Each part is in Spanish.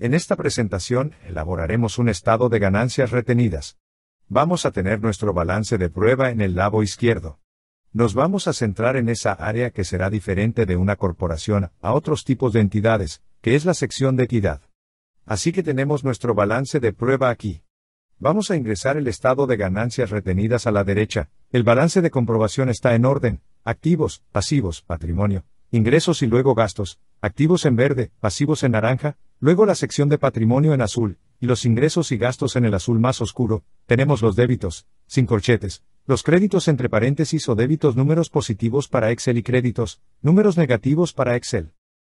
En esta presentación, elaboraremos un estado de ganancias retenidas. Vamos a tener nuestro balance de prueba en el lado izquierdo. Nos vamos a centrar en esa área que será diferente de una corporación a otros tipos de entidades, que es la sección de equidad. Así que tenemos nuestro balance de prueba aquí. Vamos a ingresar el estado de ganancias retenidas a la derecha. El balance de comprobación está en orden, activos, pasivos, patrimonio, ingresos y luego gastos, activos en verde, pasivos en naranja, Luego la sección de patrimonio en azul, y los ingresos y gastos en el azul más oscuro, tenemos los débitos, sin corchetes, los créditos entre paréntesis o débitos números positivos para Excel y créditos, números negativos para Excel.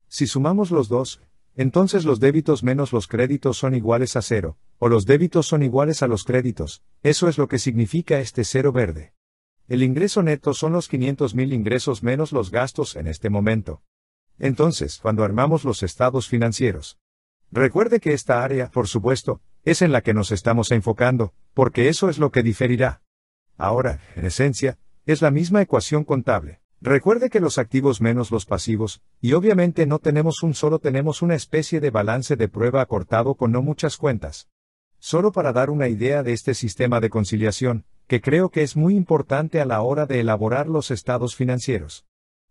Si sumamos los dos, entonces los débitos menos los créditos son iguales a cero, o los débitos son iguales a los créditos, eso es lo que significa este cero verde. El ingreso neto son los 500.000 ingresos menos los gastos en este momento. Entonces, cuando armamos los estados financieros, Recuerde que esta área, por supuesto, es en la que nos estamos enfocando, porque eso es lo que diferirá. Ahora, en esencia, es la misma ecuación contable. Recuerde que los activos menos los pasivos, y obviamente no tenemos un solo, tenemos una especie de balance de prueba acortado con no muchas cuentas. Solo para dar una idea de este sistema de conciliación, que creo que es muy importante a la hora de elaborar los estados financieros.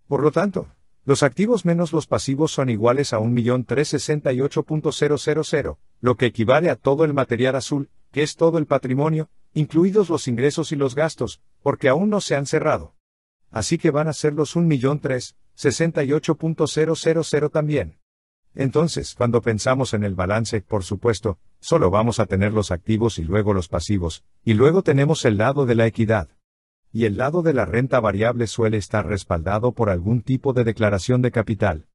Por lo tanto, los activos menos los pasivos son iguales a 1.368.000, lo que equivale a todo el material azul, que es todo el patrimonio, incluidos los ingresos y los gastos, porque aún no se han cerrado. Así que van a ser los 1.368.000 también. Entonces, cuando pensamos en el balance, por supuesto, solo vamos a tener los activos y luego los pasivos, y luego tenemos el lado de la equidad y el lado de la renta variable suele estar respaldado por algún tipo de declaración de capital.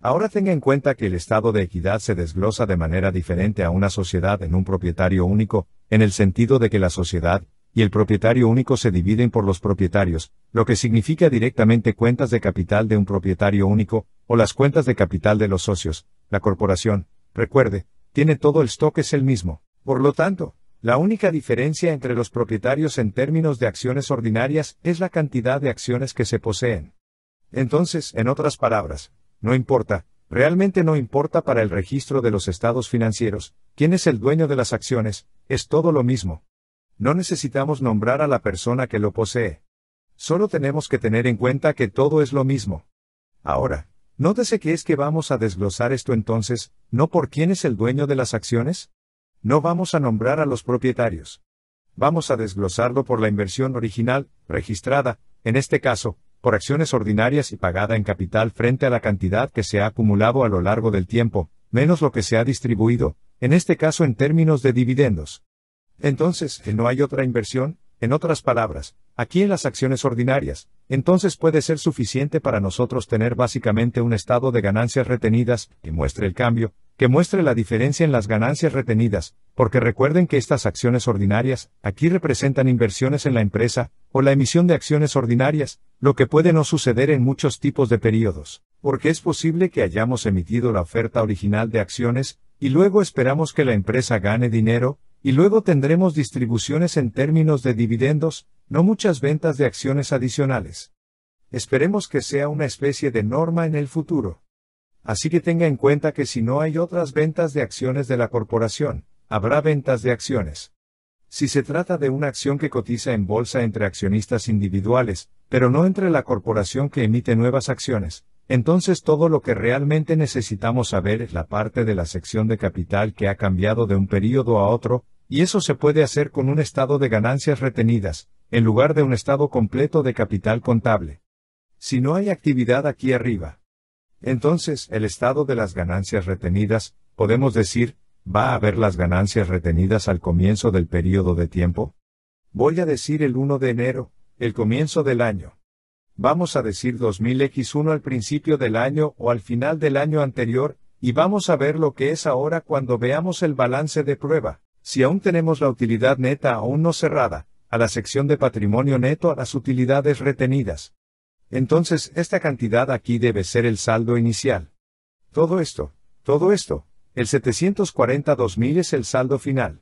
Ahora tenga en cuenta que el estado de equidad se desglosa de manera diferente a una sociedad en un propietario único, en el sentido de que la sociedad y el propietario único se dividen por los propietarios, lo que significa directamente cuentas de capital de un propietario único, o las cuentas de capital de los socios. La corporación, recuerde, tiene todo el stock es el mismo. Por lo tanto, la única diferencia entre los propietarios en términos de acciones ordinarias es la cantidad de acciones que se poseen. Entonces, en otras palabras, no importa, realmente no importa para el registro de los estados financieros, quién es el dueño de las acciones, es todo lo mismo. No necesitamos nombrar a la persona que lo posee. Solo tenemos que tener en cuenta que todo es lo mismo. Ahora, nótese que es que vamos a desglosar esto entonces, no por quién es el dueño de las acciones, no vamos a nombrar a los propietarios. Vamos a desglosarlo por la inversión original, registrada, en este caso, por acciones ordinarias y pagada en capital frente a la cantidad que se ha acumulado a lo largo del tiempo, menos lo que se ha distribuido, en este caso en términos de dividendos. Entonces, eh, no hay otra inversión, en otras palabras, aquí en las acciones ordinarias, entonces puede ser suficiente para nosotros tener básicamente un estado de ganancias retenidas, que muestre el cambio, que muestre la diferencia en las ganancias retenidas, porque recuerden que estas acciones ordinarias, aquí representan inversiones en la empresa, o la emisión de acciones ordinarias, lo que puede no suceder en muchos tipos de periodos, porque es posible que hayamos emitido la oferta original de acciones, y luego esperamos que la empresa gane dinero, y luego tendremos distribuciones en términos de dividendos, no muchas ventas de acciones adicionales. Esperemos que sea una especie de norma en el futuro. Así que tenga en cuenta que si no hay otras ventas de acciones de la corporación, habrá ventas de acciones. Si se trata de una acción que cotiza en bolsa entre accionistas individuales, pero no entre la corporación que emite nuevas acciones, entonces todo lo que realmente necesitamos saber es la parte de la sección de capital que ha cambiado de un período a otro, y eso se puede hacer con un estado de ganancias retenidas, en lugar de un estado completo de capital contable. Si no hay actividad aquí arriba, entonces, el estado de las ganancias retenidas, podemos decir, ¿va a haber las ganancias retenidas al comienzo del periodo de tiempo? Voy a decir el 1 de enero, el comienzo del año. Vamos a decir 2000X1 al principio del año o al final del año anterior, y vamos a ver lo que es ahora cuando veamos el balance de prueba. Si aún tenemos la utilidad neta aún no cerrada, a la sección de patrimonio neto a las utilidades retenidas. Entonces, esta cantidad aquí debe ser el saldo inicial. Todo esto, todo esto, el 742.000 es el saldo final.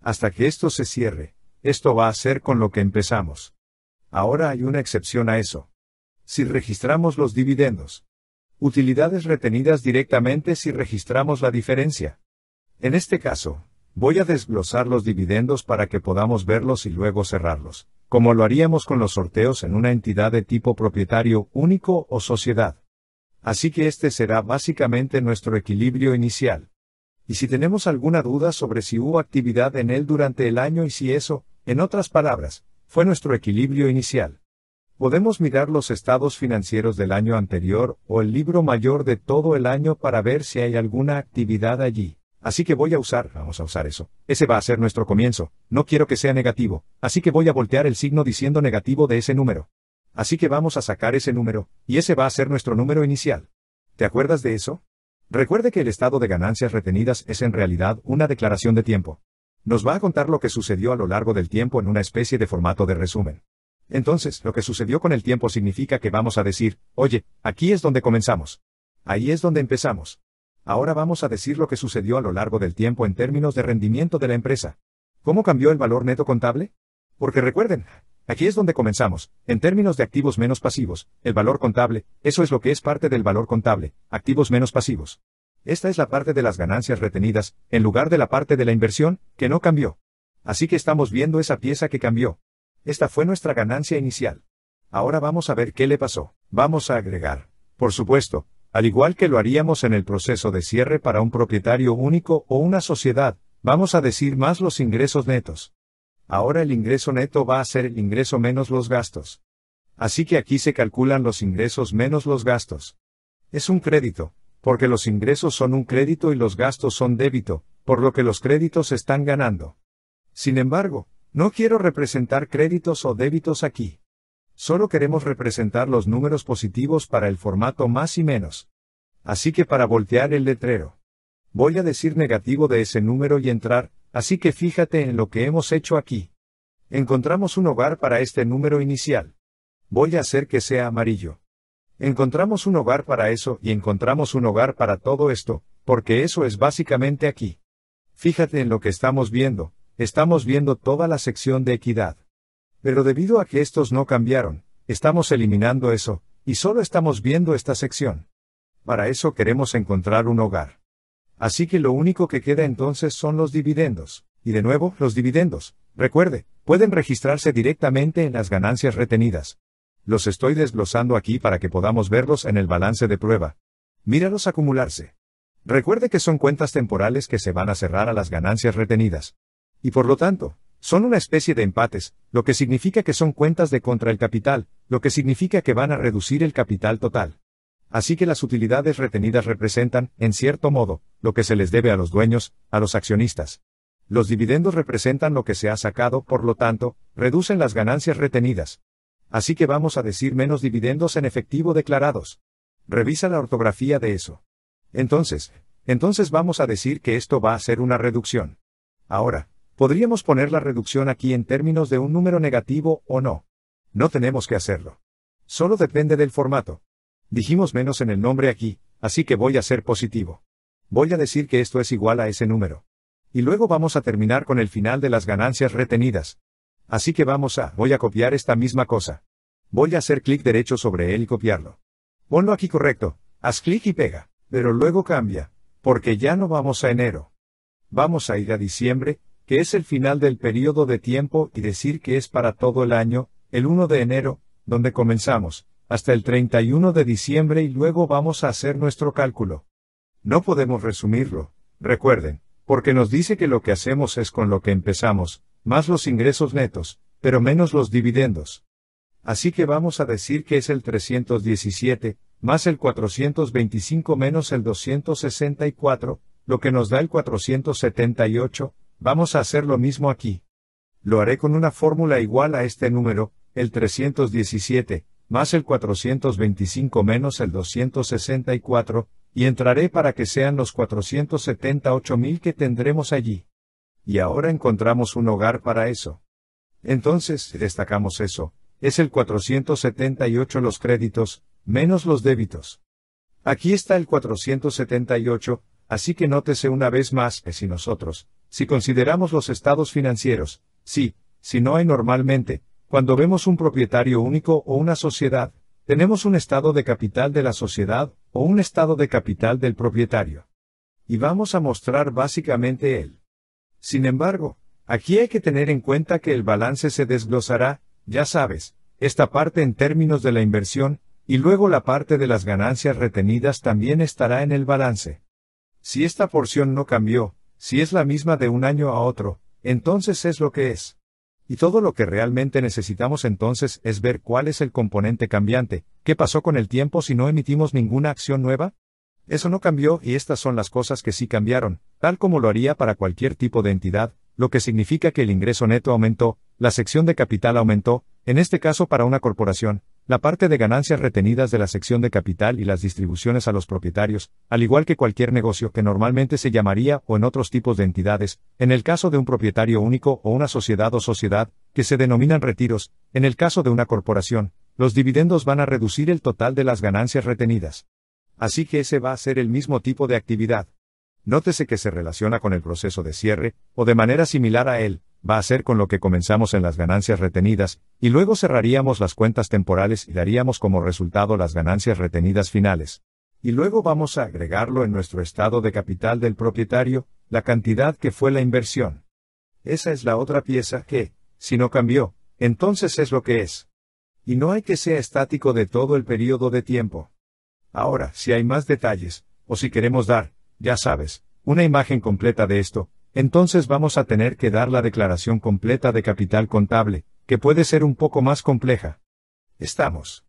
Hasta que esto se cierre, esto va a ser con lo que empezamos. Ahora hay una excepción a eso. Si registramos los dividendos. Utilidades retenidas directamente si registramos la diferencia. En este caso, voy a desglosar los dividendos para que podamos verlos y luego cerrarlos como lo haríamos con los sorteos en una entidad de tipo propietario único o sociedad. Así que este será básicamente nuestro equilibrio inicial. Y si tenemos alguna duda sobre si hubo actividad en él durante el año y si eso, en otras palabras, fue nuestro equilibrio inicial. Podemos mirar los estados financieros del año anterior o el libro mayor de todo el año para ver si hay alguna actividad allí. Así que voy a usar, vamos a usar eso. Ese va a ser nuestro comienzo, no quiero que sea negativo, así que voy a voltear el signo diciendo negativo de ese número. Así que vamos a sacar ese número, y ese va a ser nuestro número inicial. ¿Te acuerdas de eso? Recuerde que el estado de ganancias retenidas es en realidad una declaración de tiempo. Nos va a contar lo que sucedió a lo largo del tiempo en una especie de formato de resumen. Entonces, lo que sucedió con el tiempo significa que vamos a decir, oye, aquí es donde comenzamos. Ahí es donde empezamos. Ahora vamos a decir lo que sucedió a lo largo del tiempo en términos de rendimiento de la empresa. ¿Cómo cambió el valor neto contable? Porque recuerden, aquí es donde comenzamos, en términos de activos menos pasivos, el valor contable, eso es lo que es parte del valor contable, activos menos pasivos. Esta es la parte de las ganancias retenidas, en lugar de la parte de la inversión, que no cambió. Así que estamos viendo esa pieza que cambió. Esta fue nuestra ganancia inicial. Ahora vamos a ver qué le pasó. Vamos a agregar, por supuesto, al igual que lo haríamos en el proceso de cierre para un propietario único o una sociedad, vamos a decir más los ingresos netos. Ahora el ingreso neto va a ser el ingreso menos los gastos. Así que aquí se calculan los ingresos menos los gastos. Es un crédito, porque los ingresos son un crédito y los gastos son débito, por lo que los créditos están ganando. Sin embargo, no quiero representar créditos o débitos aquí. Solo queremos representar los números positivos para el formato más y menos. Así que para voltear el letrero, voy a decir negativo de ese número y entrar, así que fíjate en lo que hemos hecho aquí. Encontramos un hogar para este número inicial. Voy a hacer que sea amarillo. Encontramos un hogar para eso y encontramos un hogar para todo esto, porque eso es básicamente aquí. Fíjate en lo que estamos viendo, estamos viendo toda la sección de equidad. Pero debido a que estos no cambiaron, estamos eliminando eso, y solo estamos viendo esta sección. Para eso queremos encontrar un hogar. Así que lo único que queda entonces son los dividendos. Y de nuevo, los dividendos, recuerde, pueden registrarse directamente en las ganancias retenidas. Los estoy desglosando aquí para que podamos verlos en el balance de prueba. Míralos acumularse. Recuerde que son cuentas temporales que se van a cerrar a las ganancias retenidas. Y por lo tanto, son una especie de empates, lo que significa que son cuentas de contra el capital, lo que significa que van a reducir el capital total. Así que las utilidades retenidas representan, en cierto modo, lo que se les debe a los dueños, a los accionistas. Los dividendos representan lo que se ha sacado, por lo tanto, reducen las ganancias retenidas. Así que vamos a decir menos dividendos en efectivo declarados. Revisa la ortografía de eso. Entonces, entonces vamos a decir que esto va a ser una reducción. Ahora, Podríamos poner la reducción aquí en términos de un número negativo o no. No tenemos que hacerlo. Solo depende del formato. Dijimos menos en el nombre aquí, así que voy a ser positivo. Voy a decir que esto es igual a ese número. Y luego vamos a terminar con el final de las ganancias retenidas. Así que vamos a, voy a copiar esta misma cosa. Voy a hacer clic derecho sobre él y copiarlo. Ponlo aquí correcto, haz clic y pega, pero luego cambia, porque ya no vamos a enero. Vamos a ir a diciembre, que es el final del periodo de tiempo y decir que es para todo el año, el 1 de enero, donde comenzamos, hasta el 31 de diciembre y luego vamos a hacer nuestro cálculo. No podemos resumirlo, recuerden, porque nos dice que lo que hacemos es con lo que empezamos, más los ingresos netos, pero menos los dividendos. Así que vamos a decir que es el 317, más el 425 menos el 264, lo que nos da el 478, Vamos a hacer lo mismo aquí. Lo haré con una fórmula igual a este número, el 317, más el 425 menos el 264, y entraré para que sean los 478.000 que tendremos allí. Y ahora encontramos un hogar para eso. Entonces, destacamos eso, es el 478 los créditos, menos los débitos. Aquí está el 478, así que nótese una vez más que si nosotros, si consideramos los estados financieros, sí, si no hay normalmente, cuando vemos un propietario único o una sociedad, tenemos un estado de capital de la sociedad o un estado de capital del propietario. Y vamos a mostrar básicamente él. Sin embargo, aquí hay que tener en cuenta que el balance se desglosará, ya sabes, esta parte en términos de la inversión, y luego la parte de las ganancias retenidas también estará en el balance. Si esta porción no cambió, si es la misma de un año a otro, entonces es lo que es. Y todo lo que realmente necesitamos entonces es ver cuál es el componente cambiante, qué pasó con el tiempo si no emitimos ninguna acción nueva. Eso no cambió y estas son las cosas que sí cambiaron, tal como lo haría para cualquier tipo de entidad, lo que significa que el ingreso neto aumentó, la sección de capital aumentó, en este caso para una corporación, la parte de ganancias retenidas de la sección de capital y las distribuciones a los propietarios, al igual que cualquier negocio que normalmente se llamaría o en otros tipos de entidades, en el caso de un propietario único o una sociedad o sociedad, que se denominan retiros, en el caso de una corporación, los dividendos van a reducir el total de las ganancias retenidas. Así que ese va a ser el mismo tipo de actividad. Nótese que se relaciona con el proceso de cierre, o de manera similar a él, va a ser con lo que comenzamos en las ganancias retenidas, y luego cerraríamos las cuentas temporales y daríamos como resultado las ganancias retenidas finales. Y luego vamos a agregarlo en nuestro estado de capital del propietario, la cantidad que fue la inversión. Esa es la otra pieza que, si no cambió, entonces es lo que es. Y no hay que sea estático de todo el periodo de tiempo. Ahora, si hay más detalles, o si queremos dar, ya sabes, una imagen completa de esto, entonces vamos a tener que dar la declaración completa de capital contable, que puede ser un poco más compleja. Estamos